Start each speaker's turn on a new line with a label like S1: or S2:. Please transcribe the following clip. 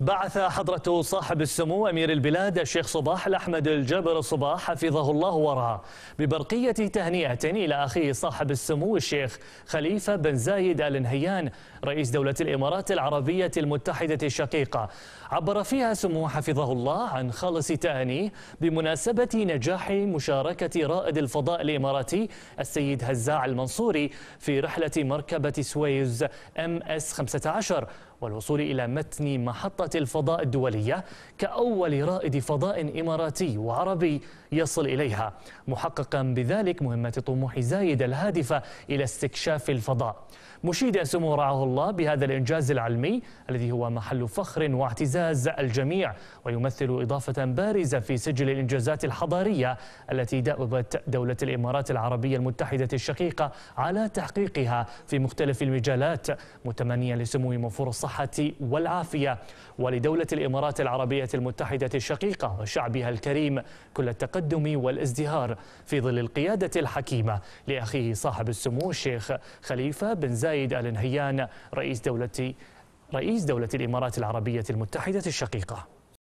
S1: بعث حضرة صاحب السمو أمير البلاد الشيخ صباح الأحمد الجابر صباح حفظه الله ورعاه ببرقية تهنئة إلى أخيه صاحب السمو الشيخ خليفة بن زايد آل نهيان رئيس دولة الإمارات العربية المتحدة الشقيقة عبر فيها سموه حفظه الله عن خالص تهانيه بمناسبة نجاح مشاركة رائد الفضاء الإماراتي السيد هزاع المنصوري في رحلة مركبة سويز ام اس 15 والوصول إلى متن محطة الفضاء الدولية كأول رائد فضاء إماراتي وعربي يصل إليها محققا بذلك مهمة طموح زايد الهادفة إلى استكشاف الفضاء مشيدا سمو رعاه الله بهذا الإنجاز العلمي الذي هو محل فخر واعتزاز الجميع ويمثل إضافة بارزة في سجل الإنجازات الحضارية التي دأبت دولة الإمارات العربية المتحدة الشقيقة على تحقيقها في مختلف المجالات متمنيا لسمو مفور الصحة الصحة والعافية ولدولة الإمارات العربية المتحدة الشقيقة وشعبها الكريم كل التقدم والازدهار في ظل القيادة الحكيمة لأخيه صاحب السمو الشيخ خليفة بن زايد آل نهيان رئيس دولة رئيس دولة الإمارات العربية المتحدة الشقيقة